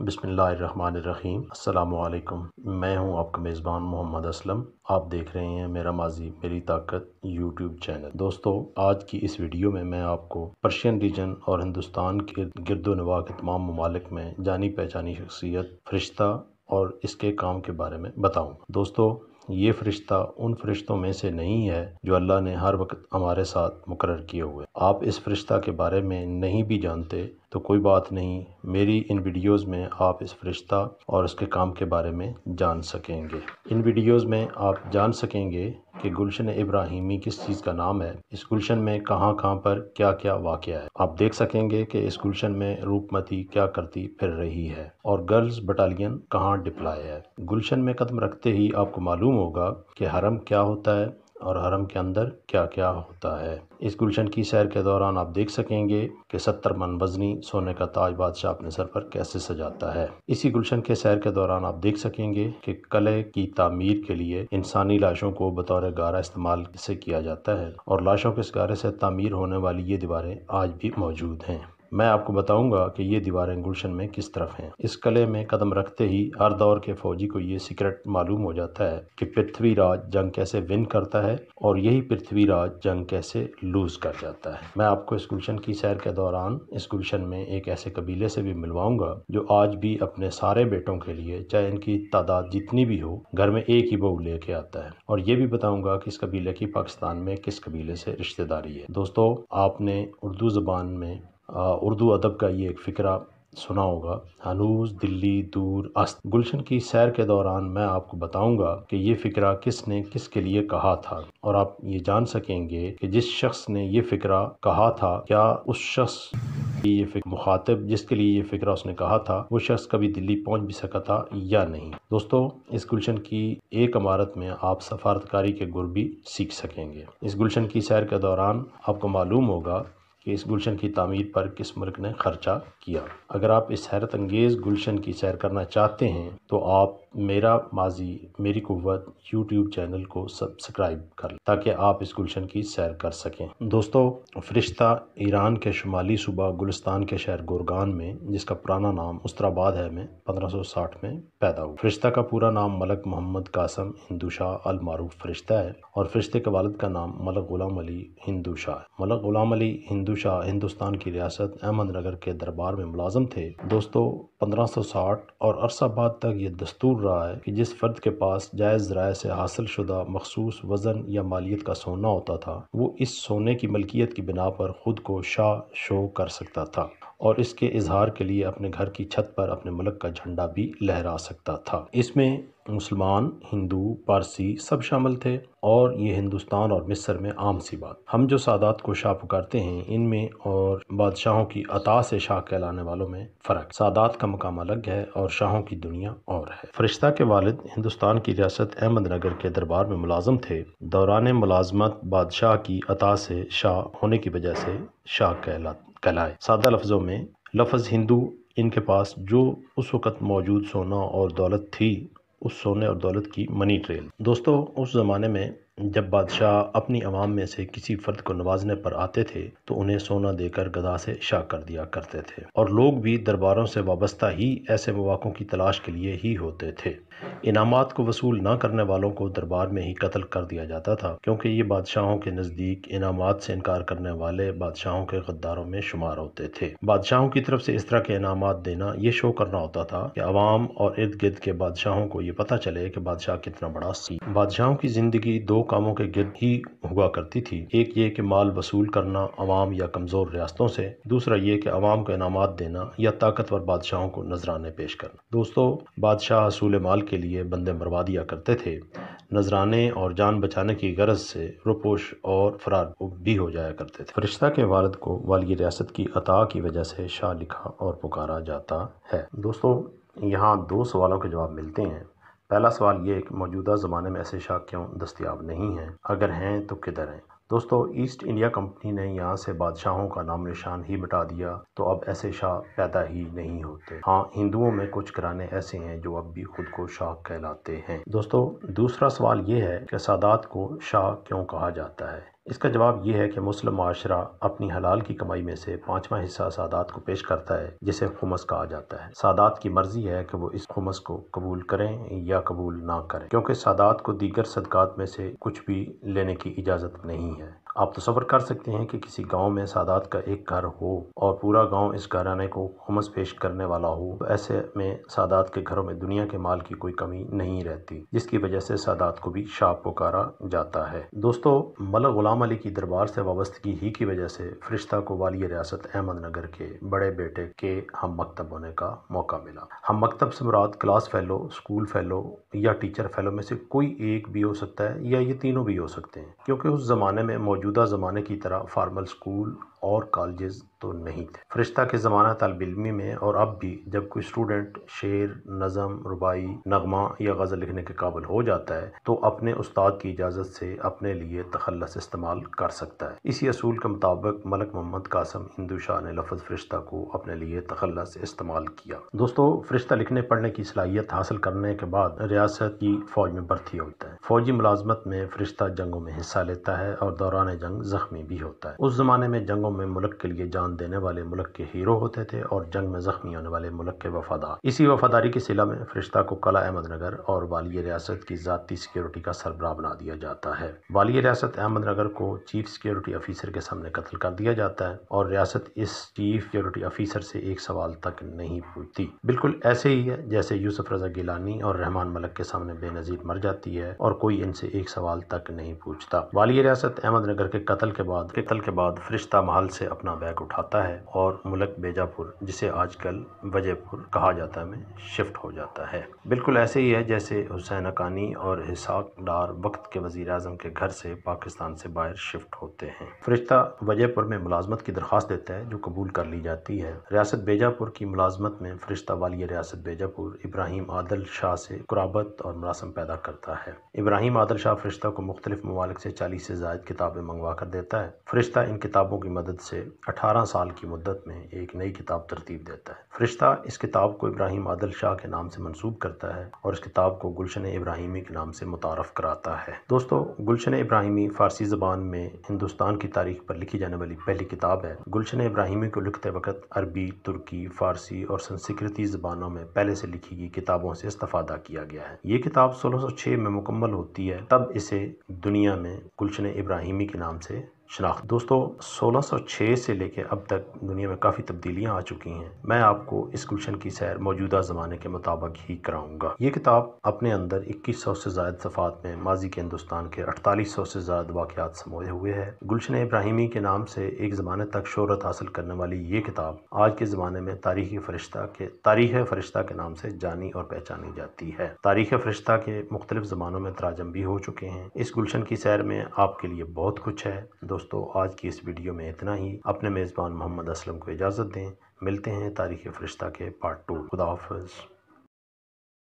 बिसमीम अल्लाम मैं हूं आपका मेज़बान मोहम्मद असलम आप देख रहे हैं मेरा माजी मेरी ताकत यूट्यूब चैनल दोस्तों आज की इस वीडियो में मैं आपको पर्शियन रीजन और हिंदुस्तान के गिरदो नवा के तमाम ममालिक में जानी पहचानी शख्सियत फरिश्ता और इसके काम के बारे में बताऊँ दोस्तों ये फ़रिश्ता उन फ़रिश्तों में से नहीं है जो अल्लाह ने हर वक्त हमारे साथ मुकर किए हुए आप इस फ़रिश्ता के बारे में नहीं भी जानते तो कोई बात नहीं मेरी इन वीडियोस में आप इस फ़रिश्ता और उसके काम के बारे में जान सकेंगे इन वीडियोस में आप जान सकेंगे कि गुलशन इब्राहिमी किस चीज़ का नाम है इस गुलशन में कहाँ कहाँ पर क्या क्या वाक़ है आप देख सकेंगे कि इस गुलशन में रूपमती क्या करती फिर रही है और गर्ल्स बटालियन कहाँ डिप्लाई है गुलशन में कदम रखते ही आपको मालूम होगा कि हरम क्या होता है और हरम के अंदर क्या क्या होता है इस गुलशन की सैर के दौरान आप देख सकेंगे कि सत्तर मन वजनी सोने का ताज बादशाह अपने सर पर कैसे सजाता है इसी गुलशन के सैर के दौरान आप देख सकेंगे कि कले की तामीर के लिए इंसानी लाशों को बतौर गारा इस्तेमाल से किया जाता है और लाशों के इस गारे से तामीर होने वाली ये दीवारें आज भी मौजूद हैं मैं आपको बताऊंगा कि ये दीवारें गुलशन में किस तरफ हैं इस कले में कदम रखते ही हर दौर के फौजी को ये सीक्रेट मालूम हो जाता है कि पृथ्वीराज जंग कैसे विन करता है और यही पृथ्वीराज जंग कैसे लूज कर जाता है मैं आपको इस गुलशन की सैर के दौरान इस गुलशन में एक ऐसे कबीले से भी मिलवाऊंगा जो आज भी अपने सारे बेटों के लिए चाहे इनकी तादाद जितनी भी हो घर में एक ही बहू लेके आता है और ये भी बताऊंगा कि इस कबीले की पाकिस्तान में किस कबीले से रिश्तेदारी है दोस्तों आपने उर्दू जबान में उर्दू अदब का ये एक फ़िक्रा सुना होगा हनूज दिल्ली दूर अस्त गुलशन की सैर के दौरान मैं आपको बताऊंगा कि ये फ़िक्रा किसने किसके लिए कहा था और आप ये जान सकेंगे कि जिस शख्स ने ये फ़िक्रा कहा था क्या उस शख्स ये फिक्र जिसके लिए ये फ़िक्रा उसने कहा था वो शख्स कभी दिल्ली पहुंच भी सका था या नहीं दोस्तों इस गुलशन की एक इमारत में आप सफारतकारी के गुर भी सीख सकेंगे इस गुलशन की सैर के दौरान आपको मालूम होगा कि इस गुलशन की तमीर पर किस मुल्क ने ख़र्चा किया अगर आप इस हैरत अंगेज़ गुलशन की सैर करना चाहते हैं तो आप मेरा माजी मेरी कुत यूट्यूब चैनल को सब्सक्राइब कर लें ताकि आप इस गुलशन की सैर कर सकें दोस्तों फरिश्ता ईरान के शुमाली सूबा गुलस्तान के शहर गुरगान में जिसका पुराना नाम उस्तराबाद है में 1560 में पैदा हुआ फरिश्ता का पूरा नाम मलक मोहम्मद कासम हिंदू शाह अलमारूफ फरिश्ता है और फरिश्ते के वालद का नाम मलक गुलाम अली हिंदू शाह है मलक गुलाम अली हिंदू शाह हिंदुस्तान की रियासत अहमदनगर के दरबार में मुलाजम थे दोस्तों 1560 और अरसा बाद तक ये दस्तूर रहा है कि जिस फर्द के पास जायज़ ज़राए से हासिल शुदा मखसूस वज़न या मालियत का सोना होता था वो इस सोने की मलकियत की बिना पर ख़ुद को शाह शो कर सकता था और इसके इजहार के लिए अपने घर की छत पर अपने मुल्क का झंडा भी लहरा सकता था इसमें मुसलमान हिंदू पारसी सब शामिल थे और ये हिंदुस्तान और मिस्र में आम सी बात हम जो सादात को शाह पुकारते हैं इनमें और बादशाहों की अता से शाह कहलाने वालों में फ़र्क सादात का मकाम अलग है और शाहों की दुनिया और है फरिश्ता के वालिद हिंदुस्तान की रियासत अहमदनगर के दरबार में मुलाजम थे दौरान मुलाजमत बादशाह की अता से शाह होने की वजह से शाह कहलाते कहलाए सादा लफ्ज़ों में लफज हिंदू इनके पास जो उस वक़्त मौजूद सोना और दौलत थी उस सोने और दौलत की मनी ट्रेल दोस्तों उस ज़माने में जब बादशाह अपनी आवाम में से किसी फर्द को नवाजने पर आते थे तो उन्हें सोना देकर गदा से शाह कर दिया करते थे और लोग भी दरबारों से वाबस्ता ही ऐसे मौाक़ों की तलाश के लिए ही होते थे इनामात को वसूल न करने वालों को दरबार में ही कत्ल कर दिया जाता था क्योंकि ये बादशाहों के नज़दीक इनामात से इनकार करने वाले बादशाहों के गद्दारों में शुमार होते थे बादशाहों की तरफ से इस तरह के इनामात देना ये शो करना होता था कि आवाम और इर्द गिर्द के बादशाहों को ये पता चले कि बादशाह कितना बड़ा सी बादशाहों की जिंदगी दो कामों के गिर्द ही हुआ करती थी एक ये कि माल वसूल करना आवाम या कमज़ोर रियासतों से दूसरा ये कि आवाम को इनामात देना या ताकतवर बादशाहों को नजराने पेश करना दोस्तों बादशाह असूल माल के लिए बंदे मरवा दिया करते थे नजराने और जान बचाने की गरज से रुपोश और फरार भी हो जाया करते थे फरिश्ता के वालद को वाली रियासत की अता की वजह से शाह लिखा और पुकारा जाता है दोस्तों यहाँ दो सवालों के जवाब मिलते हैं पहला सवाल ये कि मौजूदा ज़माने में ऐसे शाह क्यों दस्तियाब नहीं हैं अगर हैं तो किधर हैं दोस्तों ईस्ट इंडिया कंपनी ने यहाँ से बादशाहों का नाम निशान ही मिटा दिया तो अब ऐसे शाह पैदा ही नहीं होते हाँ हिंदुओं में कुछ घराने ऐसे हैं जो अब भी खुद को शाह कहलाते हैं दोस्तों दूसरा सवाल ये है कि सादात को शाह क्यों कहा जाता है इसका जवाब यह है कि मुस्लिम माशरा अपनी हलाल की कमाई में से पांचवा हिस्सा सादात को पेश करता है जिसे खुमस कहा जाता है सादात की मर्जी है कि वो इस खुमस को कबूल करें या कबूल ना करें क्योंकि सादात को दीगर सदकात में से कुछ भी लेने की इजाज़त नहीं है आप तस्वर कर सकते हैं कि किसी गांव में सादात का एक घर हो और पूरा गांव इस घराने को खुमस पेश करने वाला हो तो ऐसे में सादात के घरों में दुनिया के माल की कोई कमी नहीं रहती जिसकी वजह से सादात को भी शाह पुकारा जाता है दोस्तों मल गुलाम गुलाम अली की दरबार से वाबस्तगी ही की वजह से फरिश्ता को वाली रियासत अहमदनगर के बड़े बेटे के हम मकतब होने का मौका मिला हम मकतब से मुराद क्लास फैलो स्कूल फैलो या टीचर फैलो में से कोई एक भी हो सकता है या ये तीनों भी हो सकते हैं क्योंकि उस ज़माने में मौजूदा ज़माने की तरह फार्मल स्कूल और कॉलेजेस तो नहीं थे फरिश्ता के ज़माना तलब इलमी में और अब भी जब कोई स्टूडेंट शेर नज़म रुबाई नगमा या गज़ल लिखने के काबिल हो जाता है तो अपने उस्ताद की इजाज़त से अपने लिए तखलस इस्तेमाल कर सकता है इसी असूल के मुताबिक मलक मोहम्मद कासम हिंदू शाह ने लफज फरिश्ता को अपने लिए तखलस इस्तेमाल किया दोस्तों फरिश्ता लिखने पढ़ने की सलाहियत हासिल करने के बाद रियासत की फौज में भर्ती होता है फौजी मुलाजमत में फरिश्ता जंगों में हिस्सा लेता है और दौरान जंग जख्मी भी होता है उस जमाने में जंगों में मुल्क के लिए जान देने वाले मुल्क के हीरो होते थे और जंग में जख्मी होने वाले मुल्क के वफादार इसी वफादारी की सिला में फरिश्ता को कला अहमदनगर और वाली रियासत की ज़ाती सिक्योरिटी का सरबराह बना दिया जाता है वाली रियासत अहमदनगर को चीफ सिक्योरिटी अफीसर के सामने कत्ल कर दिया जाता है और रियासत इस चीफ सिक्योरिटी अफीसर से एक सवाल तक नहीं पूछती बिल्कुल ऐसे ही है जैसे यूसुफ रजा गिलानी और रहमान मलक के सामने बेनजीर मर जाती है और कोई इनसे एक सवाल तक नहीं पूछता वाली रियासत अहमदनगर के कत्ल के बाद के कत्ल के बाद फरिश्ता महा हाल से अपना बैग उठाता है और मुलक बेजापुर जिसे आजकल वजयपुर कहा जाता है में शिफ्ट हो जाता है बिल्कुल ऐसे ही है जैसे हुसैन अकानी और हिसाक डार वक्त के वजीर अजम के घर से पाकिस्तान से बाहर शिफ्ट होते हैं फरिश्ता वजयपुर में मुलाजमत की दरख्वास्त देता है जो कबूल कर ली जाती है रियासत बेजापुर की मुलाजमत में फरिश्ता वाली रियासत बेजापुर इब्राहिम आदल शाह से कुराबत और मरासम पैदा करता है इब्राहिम आदल शाह फरिश्ता को मुख्तलिफ ममालिक से चालीस से जायद किताबें मंगवा कर देता है फरिश्ता इन किताबों की मदद मदद से 18 साल की मदत में एक नई किताब तरतीब देता है फरिश्ता इस किताब को इब्राहिम आदल शाह के नाम से मनसूब करता है और इस किताब को गुलशन इब्राहिमी के नाम से मुतारफ़ कराता है दोस्तों गुलशन इब्राहिमी फ़ारसी ज़बान में हिंदुस्तान की तारीख पर लिखी जाने वाली पहली किताब है गुलशन इब्राहिमी को लिखते वक्त अरबी तुर्की फ़ारसी और संस्कृति ज़बानों में पहले से लिखी गई किताबों से इस्ता किया गया है ये किताब सोलह में मुकम्मल होती है तब इसे दुनिया में गुलशन इब्राहिमी के नाम से शनाख्त दोस्तों 1606 से लेकर अब तक दुनिया में काफ़ी तब्दीलियाँ आ चुकी हैं मैं आपको इस गुलशन की सैर मौजूदा ज़माने के मुताबिक ही कराऊंगा ये किताब अपने अंदर 2100 से ज़ायद सफ़ात में माजी के हिंदुस्तान के 4800 से ज़्यादा वाक़ात समोए हुए है गुलशन इब्राहिमी के नाम से एक ज़माने तक शहरत हासिल करने वाली ये किताब आज के ज़माने में तारीखी फरिश्ता के तारीख फरिश्ता के नाम से जानी और पहचानी जाती है तारीख फरिश्ता के मुख्तलिफ ज़मानों में तराजम भी हो चुके हैं इस गुलशन की सैर में आपके लिए बहुत कुछ है दोस्तों आज की इस वीडियो में इतना ही अपने मेज़बान मोहम्मद असलम को इजाज़त दें मिलते हैं तारीख़ फ़रिश्ता के पार्ट टू खुदा हाफ